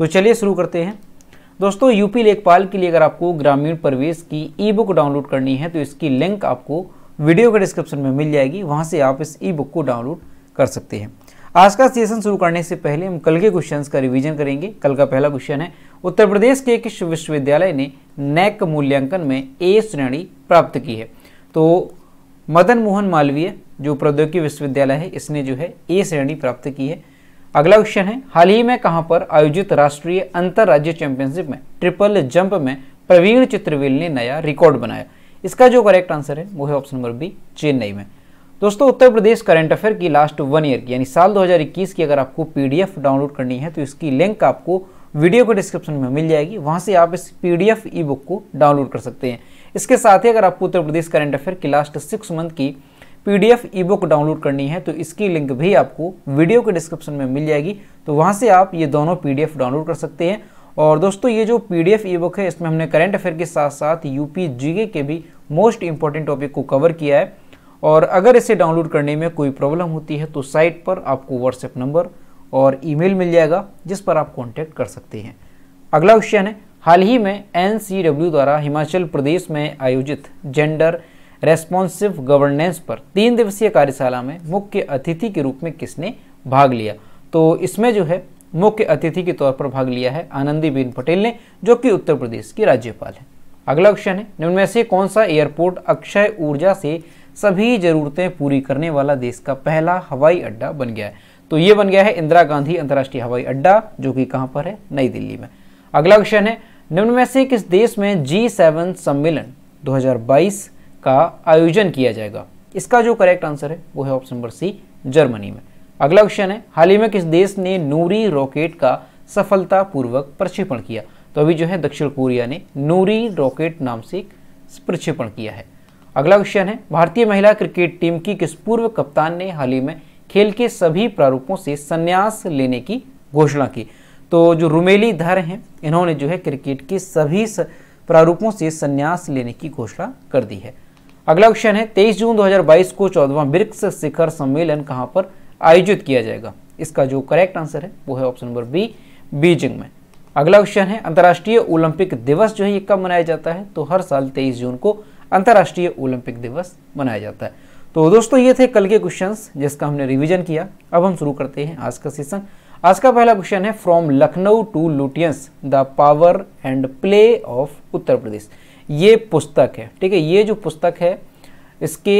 तो चलिए शुरू करते हैं दोस्तों यूपी लेखपाल के लिए अगर आपको ग्रामीण प्रवेश की ई बुक डाउनलोड करनी है तो इसकी लिंक आपको वीडियो के डिस्क्रिप्शन में मिल जाएगी वहाँ से आप इस ई बुक को डाउनलोड कर सकते हैं आज का सेशन शुरू करने से पहले हम कल के क्वेश्चंस का रिवीजन करेंगे कल का पहला क्वेश्चन है उत्तर प्रदेश के किस विश्वविद्यालय ने नैक मूल्यांकन में ए श्रेणी प्राप्त की है तो मदन मोहन मालवीय जो प्रौद्योगिकी विश्वविद्यालय है इसने जो है ए श्रेणी प्राप्त की है अगला क्वेश्चन है हाल ही में कहां पर आयोजित राष्ट्रीय राज्य चैंपियनशिप में ट्रिपल जंप में प्रवीण चित्रवेल ने नया रिकॉर्ड बनाया इसका जो करेक्ट आंसर है वो है ऑप्शन नंबर बी चेन्नई में दोस्तों उत्तर प्रदेश करंट अफेयर की लास्ट वन ईयर की यानी साल 2021 की अगर आपको पीडीएफ डाउनलोड करनी है तो इसकी लिंक आपको वीडियो के डिस्क्रिप्शन में मिल जाएगी वहां से आप इस पीडीएफ ई बुक को डाउनलोड कर सकते हैं इसके साथ ही अगर आपको उत्तर प्रदेश करंट अफेयर की लास्ट सिक्स मंथ की पीडीएफ ईबुक डाउनलोड करनी है तो इसकी लिंक भी आपको वीडियो के डिस्क्रिप्शन में मिल जाएगी तो वहाँ से आप ये दोनों पीडीएफ डाउनलोड कर सकते हैं और दोस्तों ये जो पीडीएफ ईबुक है इसमें हमने करंट अफेयर के साथ साथ यूपी जीके के भी मोस्ट इंपॉर्टेंट टॉपिक को कवर किया है और अगर इसे डाउनलोड करने में कोई प्रॉब्लम होती है तो साइट पर आपको व्हाट्सएप नंबर और ईमेल मिल जाएगा जिस पर आप कॉन्टैक्ट कर सकते हैं अगला क्वेश्चन है हाल ही में एन द्वारा हिमाचल प्रदेश में आयोजित जेंडर रेस्पॉन्सिव गवर्नेंस पर तीन दिवसीय कार्यशाला में मुख्य अतिथि के रूप में किसने भाग लिया तो इसमें जो है मुख्य अतिथि के तौर पर भाग लिया है आनंदीबेन पटेल ने जो कि उत्तर प्रदेश की राज्यपाल है अगला क्वेश्चन है निम्न में से कौन सा एयरपोर्ट अक्षय ऊर्जा से सभी जरूरतें पूरी करने वाला देश का पहला हवाई अड्डा बन गया है तो ये बन गया है इंदिरा गांधी अंतर्राष्ट्रीय हवाई अड्डा जो कि कहां पर है नई दिल्ली में अगला क्वेश्चन है निम्न में से किस देश में जी सेवन सम्मेलन दो का आयोजन किया जाएगा इसका जो करेक्ट आंसर है वो है ऑप्शन नंबर सी जर्मनी में अगला क्वेश्चन है हाल ही में किस देश ने नूरी रॉकेट का सफलतापूर्वक प्रक्षेपण किया तो अभी जो है दक्षिण कोरिया ने नूरी रॉकेट नाम से प्रक्षेपण किया है अगला क्वेश्चन है भारतीय महिला क्रिकेट टीम की किस पूर्व कप्तान ने हाल ही में खेल के सभी प्रारूपों से संन्यास लेने की घोषणा की तो जो रुमेली धर हैं इन्होंने जो है क्रिकेट के सभी प्रारूपों से संन्यास लेने की घोषणा कर दी है अगला क्वेश्चन है 23 जून 2022 को चौदवा ब्रिक्स शिखर सम्मेलन कहां पर आयोजित किया जाएगा इसका जो करेक्ट आंसर है वो है ऑप्शन नंबर बी बीजिंग में अगला क्वेश्चन है अंतर्राष्ट्रीय ओलंपिक दिवस जो है ये कब मनाया जाता है तो हर साल 23 जून को अंतर्राष्ट्रीय ओलंपिक दिवस मनाया जाता है तो दोस्तों ये थे कल के क्वेश्चन जिसका हमने रिविजन किया अब हम शुरू करते हैं आज का सेशन आज का पहला क्वेश्चन है from Lucknow to Lutyens the power and play of Uttar Pradesh ये पुस्तक है ठीक है ये जो पुस्तक है इसके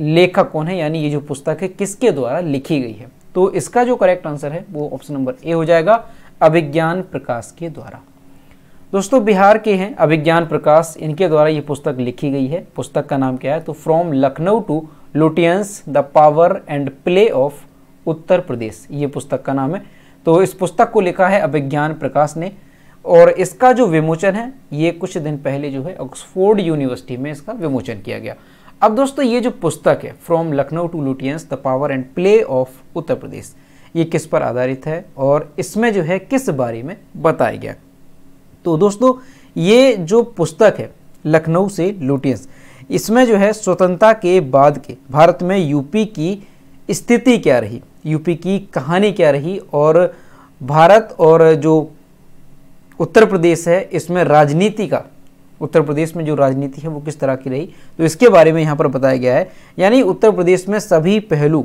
लेखक कौन है यानी ये जो पुस्तक है किसके द्वारा लिखी गई है तो इसका जो करेक्ट आंसर है वो ऑप्शन नंबर ए हो जाएगा अभिज्ञान प्रकाश के द्वारा दोस्तों बिहार के हैं अभिज्ञान प्रकाश इनके द्वारा ये पुस्तक लिखी गई है पुस्तक का नाम क्या है तो from Lucknow to Lutyens the power and play of Uttar Pradesh ये पुस्तक का नाम है तो इस पुस्तक को लिखा है अभिज्ञान प्रकाश ने और इसका जो विमोचन है ये कुछ दिन पहले जो है ऑक्सफोर्ड यूनिवर्सिटी में इसका विमोचन किया गया अब दोस्तों ये जो पुस्तक है from Lucknow to Lutyens the power and play of Uttar Pradesh ये किस पर आधारित है और इसमें जो है किस बारे में बताया गया तो दोस्तों ये जो पुस्तक है लखनऊ से लुटियंस इसमें जो है स्वतंत्रता के बाद के भारत में यूपी की स्थिति क्या रही यूपी की कहानी क्या रही और भारत और जो उत्तर प्रदेश है इसमें राजनीति का उत्तर प्रदेश में जो राजनीति है वो किस तरह की रही तो इसके बारे में यहाँ पर बताया गया है यानी उत्तर प्रदेश में सभी पहलू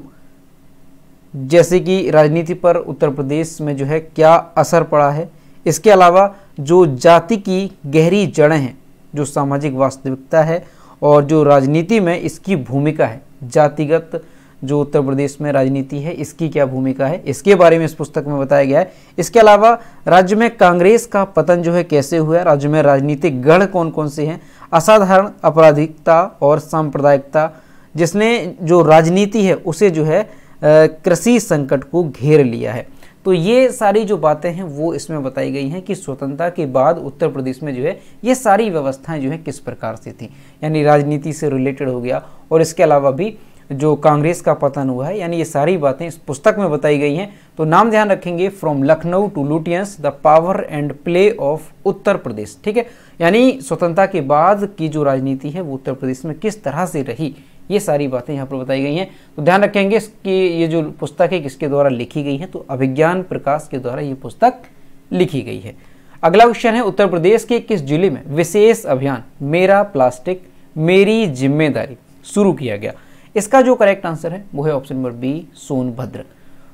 जैसे कि राजनीति पर उत्तर प्रदेश में जो है क्या असर पड़ा है इसके अलावा जो जाति की गहरी जड़ें हैं जो सामाजिक वास्तविकता है और जो राजनीति में इसकी भूमिका है जातिगत जो उत्तर प्रदेश में राजनीति है इसकी क्या भूमिका है इसके बारे में इस पुस्तक में बताया गया है इसके अलावा राज्य में कांग्रेस का पतन जो है कैसे हुआ राज्य में राजनीतिक गढ़ कौन कौन से हैं असाधारण आपराधिकता और सांप्रदायिकता जिसने जो राजनीति है उसे जो है कृषि संकट को घेर लिया है तो ये सारी जो बातें हैं वो इसमें बताई गई हैं कि स्वतंत्रता के बाद उत्तर प्रदेश में जो है ये सारी व्यवस्थाएं जो है किस प्रकार से थी यानी राजनीति से रिलेटेड हो गया और इसके अलावा भी जो कांग्रेस का पतन हुआ है यानी ये सारी बातें इस पुस्तक में बताई गई हैं तो नाम ध्यान रखेंगे from Lucknow to Lutyens the power and play of Uttar Pradesh ठीक है यानी स्वतंत्रता के बाद की जो राजनीति है वो उत्तर प्रदेश में किस तरह से रही ये सारी बातें यहाँ पर बताई गई हैं तो ध्यान रखेंगे कि ये जो पुस्तक है किसके द्वारा लिखी गई है तो अभिज्ञान प्रकाश के द्वारा ये पुस्तक लिखी गई है अगला क्वेश्चन है उत्तर प्रदेश के किस जिले में विशेष अभियान मेरा प्लास्टिक मेरी जिम्मेदारी शुरू किया गया इसका जो करेक्ट आंसर है वो है ऑप्शन नंबर बी सोनभद्र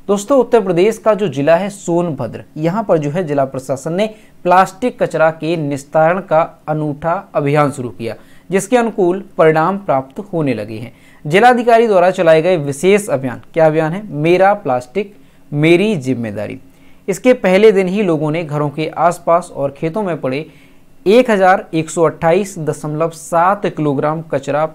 दोस्तों उत्तर प्रदेश का जो जिला है सोनभद्र यहाँ पर जो है जिला प्रशासन ने प्लास्टिक कचरा के निस्तारण का अनूठा अभियान शुरू किया जिसके अनुकूल परिणाम प्राप्त होने लगे हैं जिलाधिकारी द्वारा चलाए गए विशेष अभियान क्या अभियान है मेरा प्लास्टिक मेरी जिम्मेदारी इसके पहले दिन ही लोगों ने घरों के आसपास और खेतों में पड़े एक किलोग्राम कचरा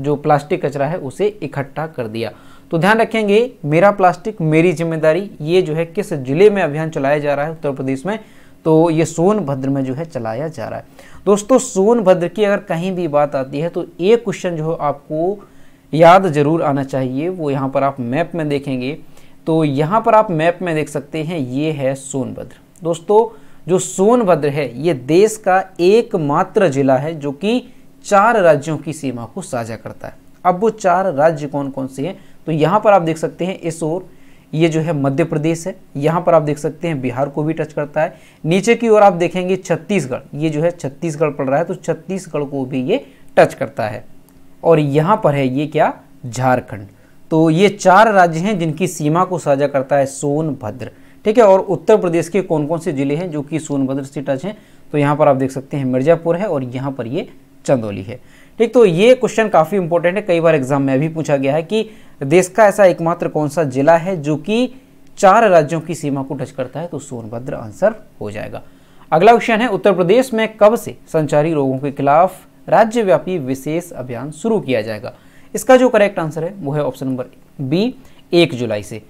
जो प्लास्टिक कचरा है उसे इकट्ठा कर दिया तो ध्यान रखेंगे मेरा प्लास्टिक मेरी जिम्मेदारी ये जो है किस जिले में अभियान चलाया जा रहा है उत्तर प्रदेश में तो ये सोनभद्र में जो है चलाया जा रहा है दोस्तों सोनभद्र की अगर कहीं भी बात आती है तो एक क्वेश्चन जो आपको याद जरूर आना चाहिए वो यहाँ पर आप मैप में देखेंगे तो यहाँ पर आप मैप में देख सकते हैं ये है सोनभद्र दोस्तों जो सोनभद्र है ये देश का एकमात्र जिला है जो कि चार राज्यों की सीमा को साझा करता है अब वो चार राज्य कौन कौन से हैं तो यहाँ पर आप देख सकते हैं इस ओर ये जो है मध्य प्रदेश है यहाँ पर आप देख सकते हैं बिहार को भी टच करता है नीचे की ओर आप देखेंगे छत्तीसगढ़ ये जो है छत्तीसगढ़ पड़ रहा है तो छत्तीसगढ़ को भी ये टच करता है और यहाँ पर है ये क्या झारखंड तो ये चार राज्य हैं जिनकी सीमा को साझा करता है सोनभद्र ठीक है और उत्तर प्रदेश के कौन कौन से जिले हैं जो कि सोनभद्र से टच हैं तो यहाँ पर आप देख सकते हैं मिर्जापुर है और यहाँ पर ये चंदोली है ठीक तो ये क्वेश्चन काफ़ी इंपॉर्टेंट है कई बार एग्जाम में भी पूछा गया है कि देश का ऐसा एकमात्र कौन सा जिला है जो कि चार राज्यों की सीमा को टच करता है तो सोनभद्र आंसर हो जाएगा अगला क्वेश्चन है उत्तर प्रदेश में कब से संचारी रोगों के खिलाफ राज्यव्यापी विशेष अभियान शुरू किया जाएगा इसका जो करेक्ट आंसर है वो है ऑप्शन नंबर बी एक जुलाई से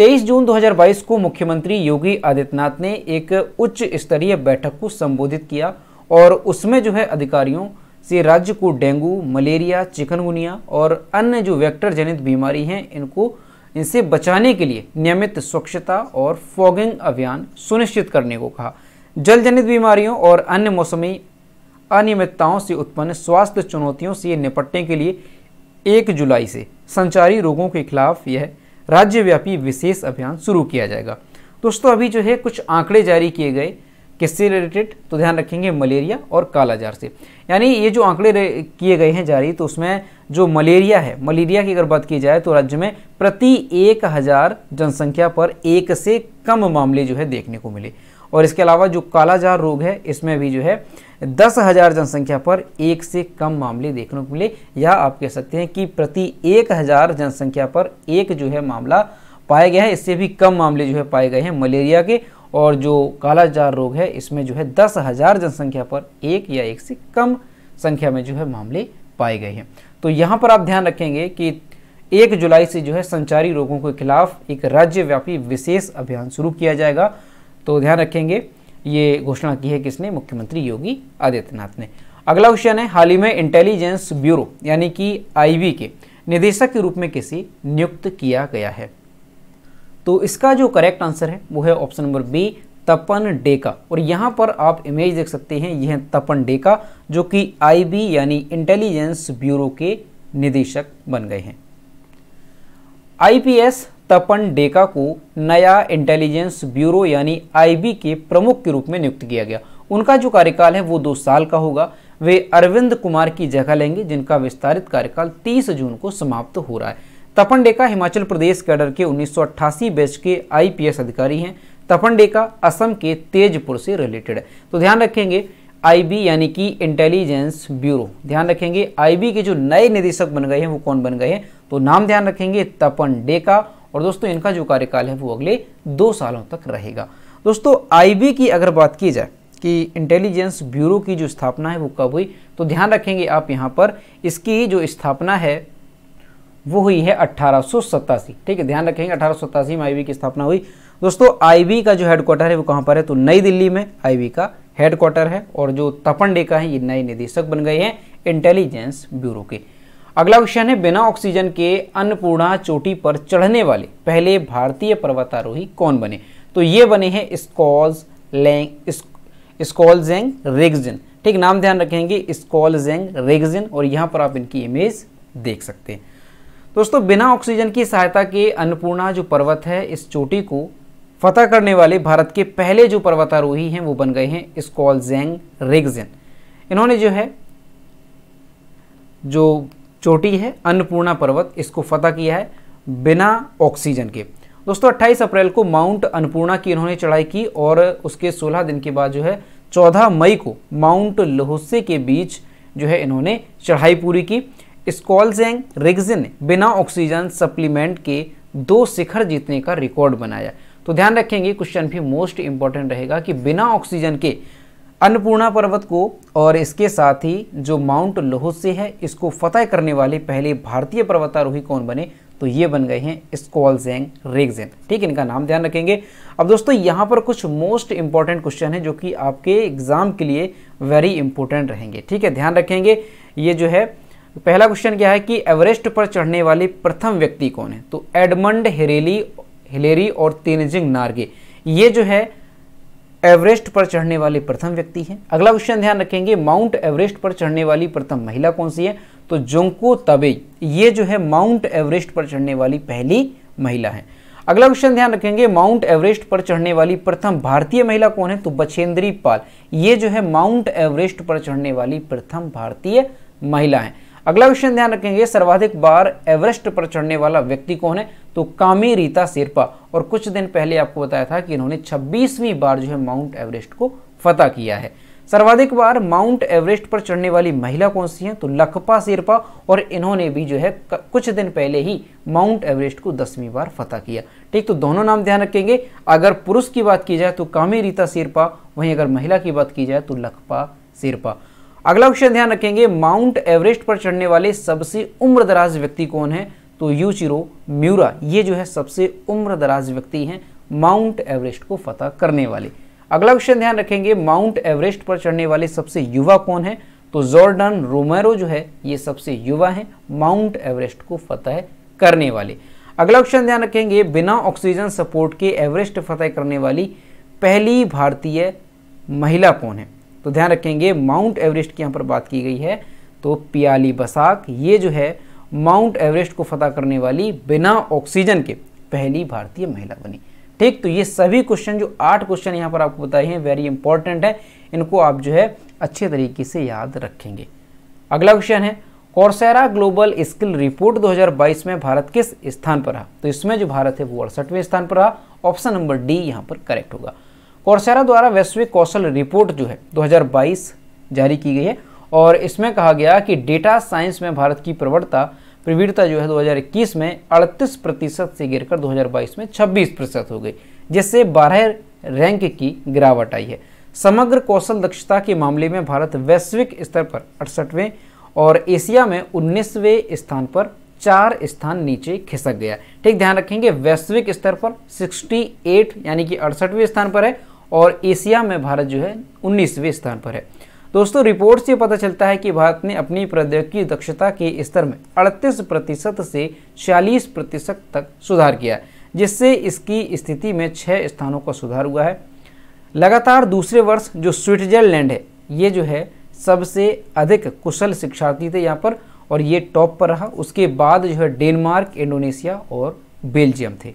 23 जून 2022 को मुख्यमंत्री योगी आदित्यनाथ ने एक उच्च स्तरीय बैठक को संबोधित किया और उसमें जो है अधिकारियों से राज्य को डेंगू मलेरिया चिकनगुनिया और अन्य जो वेक्टर जनित बीमारी हैं इनको इनसे बचाने के लिए नियमित स्वच्छता और फॉगिंग अभियान सुनिश्चित करने को कहा जल जनित बीमारियों और अन्य मौसमी अनियमितताओं से उत्पन्न स्वास्थ्य चुनौतियों से निपटने के लिए एक जुलाई से संचारी रोगों के खिलाफ यह राज्यव्यापी विशेष अभियान शुरू किया जाएगा दोस्तों अभी जो है कुछ आंकड़े जारी किए गए किससे रिलेटेड तो ध्यान रखेंगे मलेरिया और कालाजार से यानी ये जो आंकड़े किए गए हैं जारी तो उसमें जो मलेरिया है मलेरिया की अगर बात की जाए तो राज्य में प्रति एक हज़ार जनसंख्या पर एक से कम मामले जो है देखने को मिले और इसके अलावा जो कालाजार रोग है इसमें भी जो है दस हज़ार जनसंख्या पर एक से कम मामले देखने को मिले या आप कह सकते हैं कि प्रति एक हज़ार जनसंख्या पर एक जो है मामला पाया गया है इससे भी कम मामले जो है पाए गए हैं मलेरिया के और जो कालाजार रोग है इसमें जो है दस हज़ार जनसंख्या पर एक या एक से कम संख्या में जो है मामले पाए गए हैं तो यहाँ पर आप ध्यान रखेंगे कि एक जुलाई से जो है संचारी रोगों के खिलाफ एक राज्यव्यापी विशेष अभियान शुरू किया जाएगा तो ध्यान रखेंगे ये घोषणा की है किसने मुख्यमंत्री योगी आदित्यनाथ ने अगला क्वेश्चन है हाल ही में इंटेलिजेंस ब्यूरो यानी कि आईबी के निदेशक के रूप में किसी नियुक्त किया गया है तो इसका जो करेक्ट आंसर है वो है option number B Tapan Deka और यहाँ पर आप इमेज देख सकते हैं यह है तपन डे का जो कि आईबी यानी इंटेलिजेंस ब्यूरो के निदेशक बन गए हैं आईपीएस तपन डेका को नया इंटेलिजेंस ब्यूरो यानी आईबी के प्रमुख के रूप में नियुक्त किया गया उनका जो कार्यकाल है वो दो साल का होगा वे अरविंद कुमार की जगह लेंगे जिनका विस्तारित कार्यकाल 30 जून को समाप्त हो रहा है तपन डेका हिमाचल प्रदेश कैडर के 1988 बैच के आईपीएस अधिकारी हैं तपन डेका असम के तेजपुर से रिलेटेड है तो ध्यान रखेंगे आईबी यानी कि इंटेलिजेंस ब्यूरो ध्यान रखेंगे आईबी के जो नए निदेशक बन गए हैं वो कौन बन गए हैं तो नाम ध्यान रखेंगे तपन डेका और दोस्तों इनका जो कार्यकाल है वो अगले दो सालों तक रहेगा दोस्तों आईबी की अगर बात की जाए कि इंटेलिजेंस ब्यूरो की जो स्थापना है वो कब हुई तो ध्यान रखेंगे आप यहाँ पर इसकी जो स्थापना है वो हुई है अठारह ठीक है ध्यान रखेंगे अठारह में आईबी की स्थापना हुई दोस्तों आईबी का जो हेडक्वार्टर है वो कहाँ पर है तो नई दिल्ली में आईबी का हेडक्वार्टर है और जो तपन डे का है ये नए निदेशक बन गए हैं इंटेलिजेंस ब्यूरो के अगला क्वेश्चन है बिना ऑक्सीजन के अन्नपूर्णा चोटी पर चढ़ने वाले पहले भारतीय पर्वतारोही कौन बने तो ये बने हैं स्कॉल लैंग स्कॉलजेंग रेगजिन ठीक नाम ध्यान रखेंगे स्कॉलजेंग रेगजिन और यहाँ पर आप इनकी इमेज देख सकते हैं दोस्तों बिना ऑक्सीजन की सहायता के अन्नपूर्णा जो पर्वत है इस चोटी को फतह करने वाले भारत के पहले जो पर्वतारोही हैं वो बन गए हैं स्कॉल जेंग रेगजेन इन्होंने जो है जो चोटी है अन्नपूर्णा पर्वत इसको फतह किया है बिना ऑक्सीजन के दोस्तों 28 अप्रैल को माउंट अन्नपूर्णा की इन्होंने चढ़ाई की और उसके 16 दिन के बाद जो है 14 मई को माउंट लोहसे के बीच जो है इन्होंने चढ़ाई पूरी की स्कॉलजेंग रिग्जिन ने बिना ऑक्सीजन सप्लीमेंट के दो शिखर जीतने का रिकॉर्ड बनाया तो ध्यान रखेंगे क्वेश्चन भी मोस्ट इंपॉर्टेंट रहेगा कि बिना ऑक्सीजन के अन्नपूर्णा पर्वत को और इसके साथ ही जो माउंट लोहोसे है इसको फतेह करने वाले पहले भारतीय पर्वतारोही कौन बने तो ये बन गए हैं स्कॉलजेंग रेगजेन ठीक इनका नाम ध्यान रखेंगे अब दोस्तों यहाँ पर कुछ मोस्ट इंपॉर्टेंट क्वेश्चन है जो कि आपके एग्जाम के लिए वेरी इंपॉर्टेंट रहेंगे ठीक है ध्यान रखेंगे ये जो है पहला क्वेश्चन क्या है कि एवरेस्ट पर चढ़ने वाले प्रथम व्यक्ति कौन है तो एडमंड हेरेली हिलेरी और तेनजिंग नार्गे ये जो है एवरेस्ट पर चढ़ने वाले प्रथम व्यक्ति हैं अगला क्वेश्चन ध्यान रखेंगे माउंट एवरेस्ट पर चढ़ने वाली प्रथम महिला कौन सी है तो जोंको तबे ये जो है माउंट एवरेस्ट पर चढ़ने वाली पहली महिला है अगला क्वेश्चन ध्यान रखेंगे माउंट एवरेस्ट पर चढ़ने वाली प्रथम भारतीय महिला कौन है तो बछेंद्री पाल ये जो है माउंट एवरेस्ट पर चढ़ने वाली प्रथम भारतीय महिला है अगला क्वेश्चन ध्यान रखेंगे सर्वाधिक बार एवरेस्ट पर चढ़ने वाला व्यक्ति कौन है तो कामी रीता शेरपा और कुछ दिन पहले आपको बताया था कि इन्होंने 26वीं बार जो है माउंट एवरेस्ट को फतह किया है सर्वाधिक बार माउंट एवरेस्ट पर चढ़ने वाली महिला कौन सी है तो लखपा शेरपा और इन्होंने भी जो है कुछ दिन पहले ही माउंट एवरेस्ट को दसवीं बार फतह किया ठीक तो दोनों नाम ध्यान रखेंगे अगर पुरुष की बात की जाए तो कामी रीता शेरपा वहीं अगर महिला की बात की जाए तो लखपा शेरपा अगला क्वेश्चन ध्यान रखेंगे माउंट एवरेस्ट पर चढ़ने वाले सबसे उम्रदराज व्यक्ति कौन है तो यूचिरो म्यूरा ये जो है सबसे उम्रदराज व्यक्ति हैं माउंट एवरेस्ट को फतह करने वाले अगला क्वेश्चन ध्यान रखेंगे माउंट एवरेस्ट पर चढ़ने वाले सबसे युवा कौन है तो जॉर्डन रोमेरो जो है ये सबसे युवा है माउंट एवरेस्ट को फतह करने वाले अगला क्वेश्चन ध्यान रखेंगे बिना ऑक्सीजन सपोर्ट के एवरेस्ट फतह करने वाली पहली भारतीय महिला कौन है तो ध्यान रखेंगे माउंट एवरेस्ट की यहाँ पर बात की गई है तो पियाली बसाक ये जो है माउंट एवरेस्ट को फतह करने वाली बिना ऑक्सीजन के पहली भारतीय महिला बनी ठीक तो ये सभी क्वेश्चन जो आठ क्वेश्चन यहाँ पर आपको बताए हैं वेरी इंपॉर्टेंट है इनको आप जो है अच्छे तरीके से याद रखेंगे अगला क्वेश्चन है कौरसेरा ग्लोबल स्किल रिपोर्ट 2022 में भारत किस स्थान पर रहा तो इसमें जो भारत है वो अड़सठवें स्थान पर रहा ऑप्शन नंबर डी यहाँ पर करेक्ट होगा कोर्सेरा द्वारा वैश्विक कौशल रिपोर्ट जो है 2022 जारी की गई है और इसमें कहा गया कि डेटा साइंस में भारत की प्रवणता प्रवीणता जो है 2021 में 38 प्रतिशत से गिरकर 2022 में 26 प्रतिशत हो गई जिससे बारह रैंक की गिरावट आई है समग्र कौशल दक्षता के मामले में भारत वैश्विक स्तर पर अड़सठवें और एशिया में उन्नीसवें स्थान पर चार स्थान नीचे खिसक गया ठीक ध्यान रखेंगे वैश्विक स्तर पर 68 यानी कि अड़सठवें स्थान पर है और एशिया में भारत जो है उन्नीसवें स्थान पर है दोस्तों रिपोर्ट से पता चलता है कि भारत ने अपनी प्रौद्योगिकी दक्षता के स्तर में 38 प्रतिशत से छियालीस प्रतिशत तक सुधार किया है जिससे इसकी स्थिति में छः स्थानों का सुधार हुआ है लगातार दूसरे वर्ष जो स्विट्जरलैंड है ये जो है सबसे अधिक कुशल शिक्षार्थी थे यहाँ पर और ये टॉप पर रहा उसके बाद जो है डेनमार्क इंडोनेशिया और बेल्जियम थे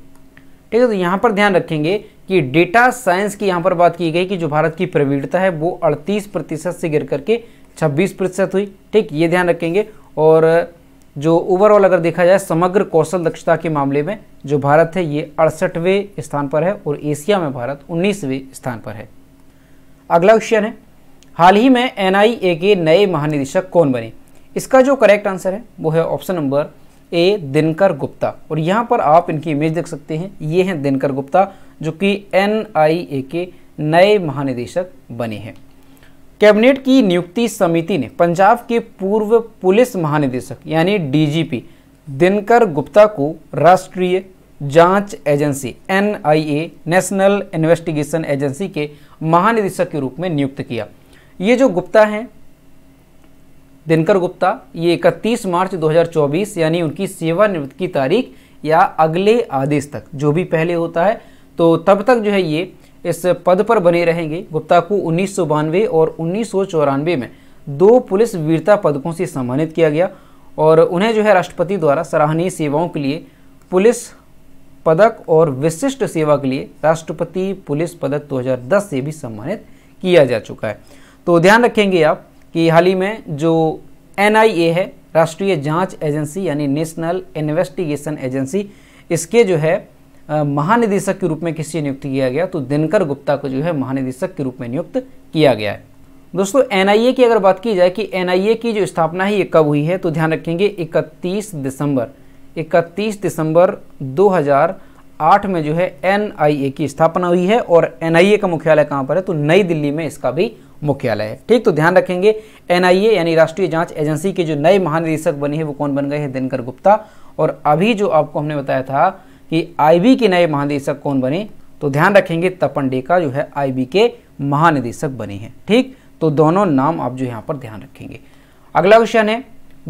ठीक है तो यहाँ पर ध्यान रखेंगे कि डेटा साइंस की यहाँ पर बात की गई कि जो भारत की प्रवीणता है वो अड़तीस प्रतिशत से गिर करके छब्बीस प्रतिशत हुई ठीक ये ध्यान रखेंगे और जो ओवरऑल अगर देखा जाए समग्र कौशल दक्षता के मामले में जो भारत है ये अड़सठवें स्थान पर है और एशिया में भारत उन्नीसवें स्थान पर है अगला क्वेश्चन है हाल ही में एन के नए महानिदेशक कौन बने इसका जो करेक्ट आंसर है वो है option number A Dinkar Gupta और यहाँ पर आप इनकी इमेज देख सकते हैं ये हैं दिनकर गुप्ता जो कि एन के नए महानिदेशक बने हैं कैबिनेट की नियुक्ति समिति ने पंजाब के पूर्व पुलिस महानिदेशक यानी डीजीपी दिनकर गुप्ता को राष्ट्रीय जांच agency NIA national investigation agency के महानिदेशक के रूप में नियुक्त किया ये जो गुप्ता हैं दिनकर गुप्ता ये 31 मार्च 2024 यानी उनकी सेवानिवृत्ति की तारीख या अगले आदेश तक जो भी पहले होता है तो तब तक जो है ये इस पद पर बने रहेंगे गुप्ता को उन्नीस और उन्नीस में दो पुलिस वीरता पदकों से सम्मानित किया गया और उन्हें जो है राष्ट्रपति द्वारा सराहनीय सेवाओं के लिए पुलिस पदक और विशिष्ट सेवा के लिए राष्ट्रपति पुलिस पदक 2010 से भी सम्मानित किया जा चुका है तो ध्यान रखेंगे आप कि हाल ही में जो एन है राष्ट्रीय जांच एजेंसी यानी नेशनल इन्वेस्टिगेशन एजेंसी इसके जो है महानिदेशक के रूप में किसी नियुक्त किया गया तो दिनकर गुप्ता को जो है महानिदेशक के रूप में नियुक्त किया गया है दोस्तों एनआईए की अगर बात की जाए कि एनआईए की जो स्थापना है कब हुई है तो ध्यान रखेंगे इकतीस दिसंबर इकतीस दिसंबर दो आठ में जो है एनआईए की स्थापना हुई है और एनआईए का मुख्यालय कहाँ पर है तो नई दिल्ली में इसका भी मुख्यालय है ठीक तो ध्यान रखेंगे एनआईए यानी राष्ट्रीय जांच एजेंसी के जो नए महानिदेशक बने हैं वो कौन बन गए हैं दिनकर गुप्ता और अभी जो आपको हमने बताया था कि आईबी के नए महानिदेशक कौन बने तो ध्यान रखेंगे तपन डेका जो है आईबी के महानिदेशक बने हैं ठीक तो दोनों नाम आप जो यहाँ पर ध्यान रखेंगे अगला क्वेश्चन है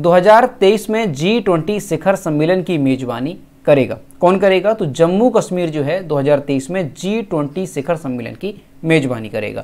2023 में जी ट्वेंटी शिखर सम्मेलन की मेजबानी करेगा कौन करेगा तो जम्मू कश्मीर जो है 2023 में जी ट्वेंटी शिखर सम्मेलन की मेजबानी करेगा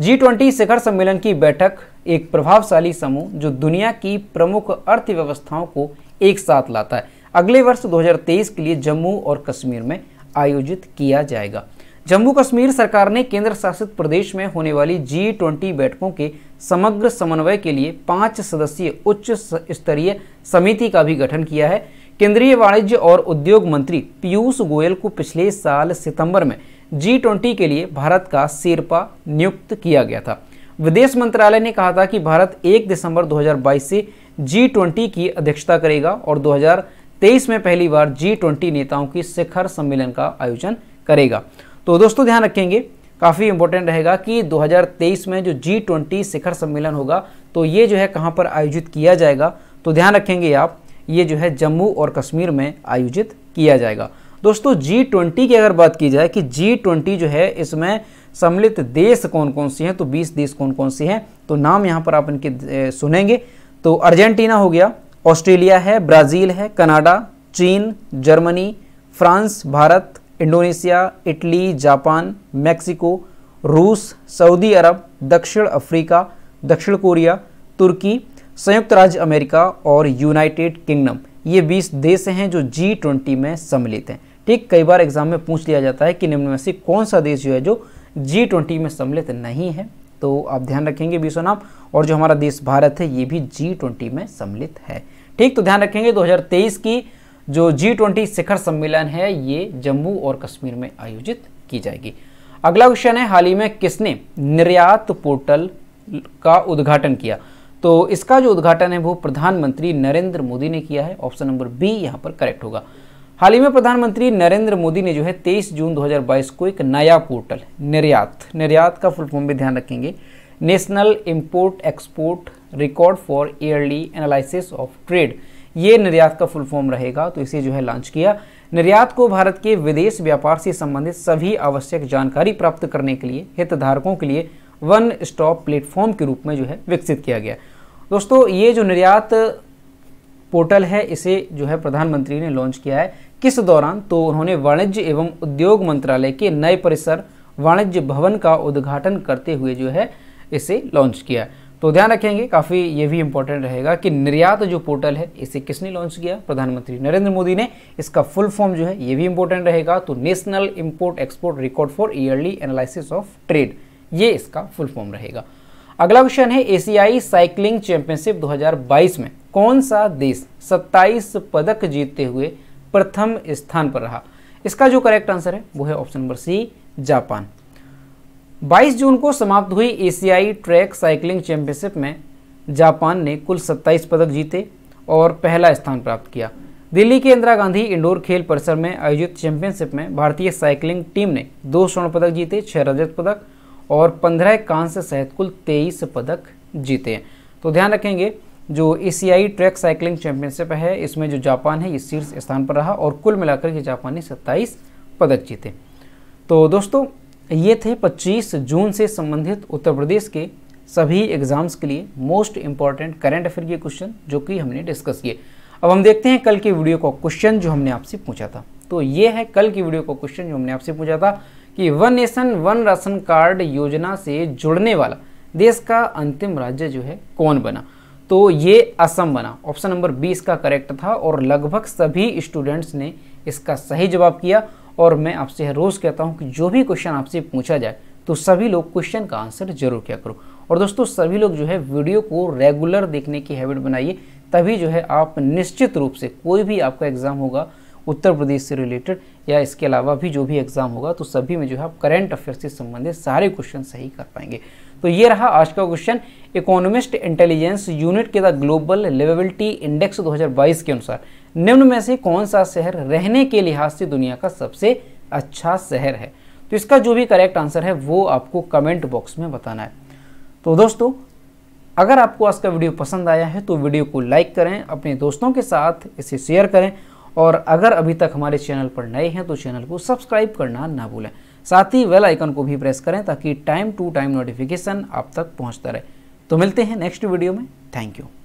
जी ट्वेंटी शिखर सम्मेलन की बैठक एक प्रभावशाली समूह जो दुनिया की प्रमुख अर्थव्यवस्थाओं को एक साथ लाता है अगले वर्ष 2023 के लिए जम्मू और कश्मीर में आयोजित किया जाएगा जम्मू कश्मीर सरकार ने केंद्र शासित प्रदेश में होने वाली जी ट्वेंटी बैठकों के समग्र समन्वय के लिए पांच सदस्यीय उच्च स्तरीय समिति का भी गठन किया है केंद्रीय वाणिज्य और उद्योग मंत्री पीयूष गोयल को पिछले साल सितंबर में जी ट्वेंटी के लिए भारत का शेरपा नियुक्त किया गया था विदेश मंत्रालय ने कहा था कि भारत 1 दिसंबर 2022 से जी ट्वेंटी की अध्यक्षता करेगा और 2023 में पहली बार जी ट्वेंटी नेताओं की शिखर सम्मेलन का आयोजन करेगा तो दोस्तों ध्यान रखेंगे काफ़ी इंपॉर्टेंट रहेगा कि 2023 में जो जी ट्वेंटी शिखर सम्मेलन होगा तो ये जो है कहाँ पर आयोजित किया जाएगा तो ध्यान रखेंगे आप ये जो है जम्मू और कश्मीर में आयोजित किया जाएगा दोस्तों जी ट्वेंटी की अगर बात की जाए कि जी ट्वेंटी जो है इसमें सम्मिलित देश कौन कौन से हैं तो बीस देश कौन कौन से हैं तो नाम यहाँ पर आप इनके सुनेंगे तो अर्जेंटीना हो गया ऑस्ट्रेलिया है ब्राज़ील है कनाडा चीन Germany France Bharat Indonesia Italy Japan Mexico रूस सऊदी अरब दक्षिण अफ्रीका दक्षिण कोरिया तुर्की संयुक्त राज्य अमेरिका और यूनाइटेड किंगडम ये 20 देश हैं जो जी ट्वेंटी में सम्मिलित हैं ठीक कई बार एग्जाम में पूछ लिया जाता है कि निम्न में से कौन सा देश जो है जो जी ट्वेंटी में सम्मिलित नहीं है तो आप ध्यान रखेंगे बीसों नाम और जो हमारा देश भारत है ये भी जी ट्वेंटी में सम्मिलित है ठीक तो ध्यान रखेंगे 2023 की जो जी ट्वेंटी शिखर सम्मेलन है ये जम्मू और कश्मीर में आयोजित की जाएगी अगला क्वेश्चन है हाल ही में किसने निर्यात पोर्टल का उद्घाटन किया तो इसका जो उद्घाटन है वो प्रधानमंत्री नरेंद्र मोदी ने किया है ऑप्शन नंबर बी यहाँ पर करेक्ट होगा हाल ही में प्रधानमंत्री नरेंद्र मोदी ने जो है 23 जून 2022 को एक नया पोर्टल निर्यात निर्यात का फुल फॉर्म भी ध्यान रखेंगे national import export record for yearly analysis of trade ये निर्यात का फुल फॉर्म रहेगा तो इसे जो है लॉन्च किया निर्यात को भारत के विदेश व्यापार से संबंधित सभी आवश्यक जानकारी प्राप्त करने के लिए हितधारकों के लिए वन स्टॉप प्लेटफॉर्म के रूप में जो है विकसित किया गया है दोस्तों ये जो निर्यात पोर्टल है इसे जो है प्रधानमंत्री ने लॉन्च किया है किस दौरान तो उन्होंने वाणिज्य एवं उद्योग मंत्रालय के नए परिसर वाणिज्य भवन का उद्घाटन करते हुए जो है इसे लॉन्च किया तो ध्यान रखेंगे काफ़ी ये भी इम्पोर्टेंट रहेगा कि निर्यात जो पोर्टल है इसे किसने लॉन्च किया प्रधानमंत्री नरेंद्र मोदी ने इसका फुल फॉर्म जो है ये भी इम्पोर्टेंट रहेगा तो national import export record for yearly analysis of trade ये इसका फुल फॉर्म रहेगा अगला क्वेश्चन है एशियाई साइकिलिंग चैंपियनशिप 2022 में कौन सा देश 27 पदक जीतते हुए प्रथम स्थान पर रहा इसका जो करेक्ट आंसर है वो है ऑप्शन नंबर सी जापान 22 जून को समाप्त हुई एशियाई ट्रैक साइकिलिंग चैंपियनशिप में जापान ने कुल 27 पदक जीते और पहला स्थान प्राप्त किया दिल्ली के इंदिरा गांधी इंडोर खेल परिसर में आयोजित चैंपियनशिप में भारतीय साइकिलिंग टीम ने दो स्वर्ण पदक जीते छह रजत पदक और पंद्रह कांस्य सहित कुल तेईस पदक जीते हैं तो ध्यान रखेंगे जो एशियाई ट्रैक साइकिलिंग चैंपियनशिप है इसमें जो जापान है ये शीर्ष स्थान पर रहा और कुल मिलाकर के जापान ने सत्ताईस पदक जीते तो दोस्तों ये थे 25 जून से संबंधित उत्तर प्रदेश के सभी एग्जाम्स के लिए मोस्ट इंपॉर्टेंट करंट अफेयर के क्वेश्चन जो कि हमने डिस्कस किए अब हम देखते हैं कल के वीडियो का क्वेश्चन जो हमने आपसे पूछा था तो ये है कल की वीडियो का क्वेश्चन जो हमने आपसे पूछा था कि one nation one ration card योजना से जुड़ने वाला देश का अंतिम राज्य जो है कौन बना तो ये असम बना ऑप्शन नंबर बी इसका करेक्ट था और लगभग सभी स्टूडेंट्स ने इसका सही जवाब किया और मैं आपसे रोज़ कहता हूँ कि जो भी क्वेश्चन आपसे पूछा जाए तो सभी लोग क्वेश्चन का आंसर जरूर क्या करो और दोस्तों सभी लोग जो है वीडियो को रेगुलर देखने की हैबिट बनाइए तभी जो है आप निश्चित रूप से कोई भी आपका एग्ज़ाम होगा उत्तर प्रदेश से रिलेटेड या इसके अलावा भी जो भी एग्ज़ाम होगा तो सभी में जो है आप करेंट अफेयर से संबंधित सारे क्वेश्चन सही कर पाएंगे तो ये रहा आज का क्वेश्चन इकोनॉमिस्ट इंटेलिजेंस यूनिट के द ग्लोबल लिवेबिलिटी इंडेक्स 2022 के अनुसार निम्न में से कौन सा शहर रहने के लिहाज से दुनिया का सबसे अच्छा शहर है तो इसका जो भी करेक्ट आंसर है वो आपको कमेंट बॉक्स में बताना है तो दोस्तों अगर आपको आज का वीडियो पसंद आया है तो वीडियो को लाइक करें अपने दोस्तों के साथ इसे शेयर करें और अगर अभी तक हमारे चैनल पर नए हैं तो चैनल को सब्सक्राइब करना ना भूलें साथ ही वेल आइकन को भी प्रेस करें ताकि टाइम टू टाइम नोटिफिकेशन आप तक पहुंचता रहे तो मिलते हैं नेक्स्ट वीडियो में थैंक यू